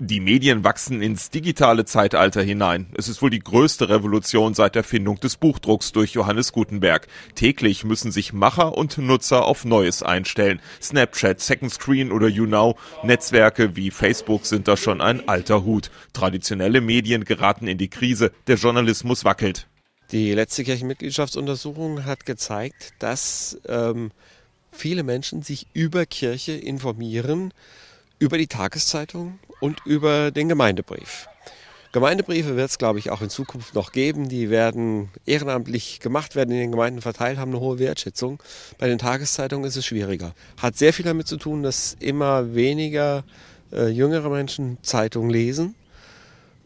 Die Medien wachsen ins digitale Zeitalter hinein. Es ist wohl die größte Revolution seit der Findung des Buchdrucks durch Johannes Gutenberg. Täglich müssen sich Macher und Nutzer auf Neues einstellen. Snapchat, Second Screen oder YouNow, Netzwerke wie Facebook sind da schon ein alter Hut. Traditionelle Medien geraten in die Krise, der Journalismus wackelt. Die letzte Kirchenmitgliedschaftsuntersuchung hat gezeigt, dass ähm, viele Menschen sich über Kirche informieren, über die Tageszeitung und über den Gemeindebrief. Gemeindebriefe wird es, glaube ich, auch in Zukunft noch geben. Die werden ehrenamtlich gemacht, werden in den Gemeinden verteilt, haben eine hohe Wertschätzung. Bei den Tageszeitungen ist es schwieriger. Hat sehr viel damit zu tun, dass immer weniger äh, jüngere Menschen Zeitungen lesen.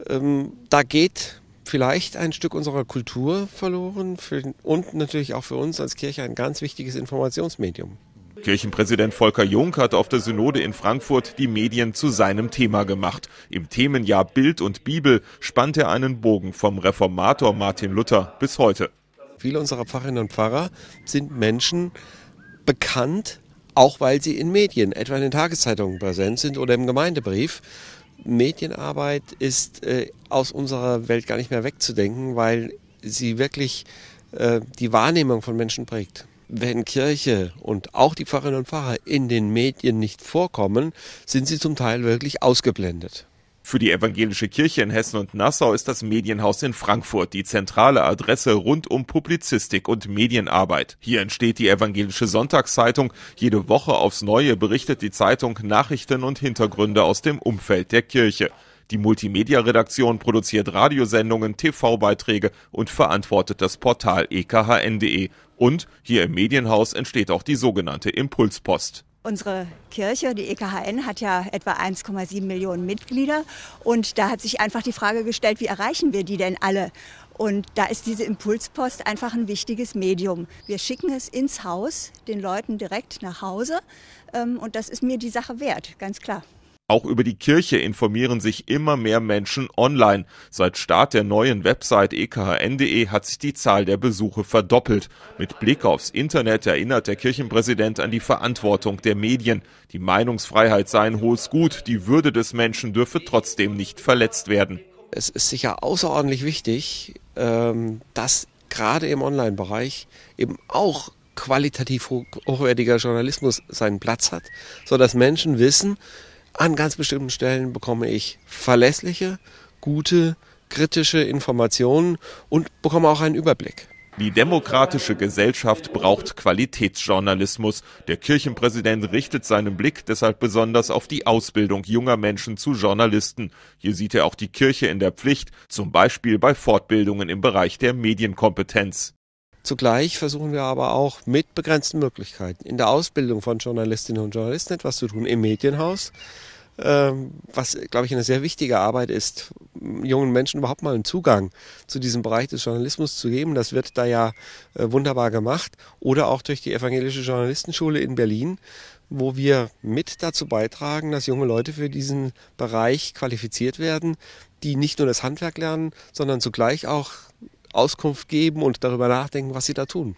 Ähm, da geht vielleicht ein Stück unserer Kultur verloren für, und natürlich auch für uns als Kirche ein ganz wichtiges Informationsmedium. Kirchenpräsident Volker Jung hat auf der Synode in Frankfurt die Medien zu seinem Thema gemacht. Im Themenjahr Bild und Bibel spannt er einen Bogen vom Reformator Martin Luther bis heute. Viele unserer Pfarrerinnen und Pfarrer sind Menschen bekannt, auch weil sie in Medien, etwa in den Tageszeitungen präsent sind oder im Gemeindebrief. Medienarbeit ist äh, aus unserer Welt gar nicht mehr wegzudenken, weil sie wirklich äh, die Wahrnehmung von Menschen prägt. Wenn Kirche und auch die Pfarrerinnen und Pfarrer in den Medien nicht vorkommen, sind sie zum Teil wirklich ausgeblendet. Für die evangelische Kirche in Hessen und Nassau ist das Medienhaus in Frankfurt die zentrale Adresse rund um Publizistik und Medienarbeit. Hier entsteht die evangelische Sonntagszeitung. Jede Woche aufs Neue berichtet die Zeitung Nachrichten und Hintergründe aus dem Umfeld der Kirche. Die Multimedia-Redaktion produziert Radiosendungen, TV-Beiträge und verantwortet das Portal ekhn.de. E. Und hier im Medienhaus entsteht auch die sogenannte Impulspost. Unsere Kirche, die EKHN, hat ja etwa 1,7 Millionen Mitglieder. Und da hat sich einfach die Frage gestellt, wie erreichen wir die denn alle? Und da ist diese Impulspost einfach ein wichtiges Medium. Wir schicken es ins Haus, den Leuten direkt nach Hause. Ähm, und das ist mir die Sache wert, ganz klar. Auch über die Kirche informieren sich immer mehr Menschen online. Seit Start der neuen Website ekhn.de e hat sich die Zahl der Besuche verdoppelt. Mit Blick aufs Internet erinnert der Kirchenpräsident an die Verantwortung der Medien. Die Meinungsfreiheit sei ein hohes Gut, die Würde des Menschen dürfe trotzdem nicht verletzt werden. Es ist sicher außerordentlich wichtig, ähm, dass gerade im Online-Bereich eben auch qualitativ hochwertiger Journalismus seinen Platz hat, sodass Menschen wissen, an ganz bestimmten Stellen bekomme ich verlässliche, gute, kritische Informationen und bekomme auch einen Überblick. Die demokratische Gesellschaft braucht Qualitätsjournalismus. Der Kirchenpräsident richtet seinen Blick deshalb besonders auf die Ausbildung junger Menschen zu Journalisten. Hier sieht er auch die Kirche in der Pflicht, zum Beispiel bei Fortbildungen im Bereich der Medienkompetenz. Zugleich versuchen wir aber auch mit begrenzten Möglichkeiten in der Ausbildung von Journalistinnen und Journalisten etwas zu tun im Medienhaus, ähm, was, glaube ich, eine sehr wichtige Arbeit ist, jungen Menschen überhaupt mal einen Zugang zu diesem Bereich des Journalismus zu geben. Das wird da ja äh, wunderbar gemacht. Oder auch durch die Evangelische Journalistenschule in Berlin, wo wir mit dazu beitragen, dass junge Leute für diesen Bereich qualifiziert werden, die nicht nur das Handwerk lernen, sondern zugleich auch Auskunft geben und darüber nachdenken, was sie da tun.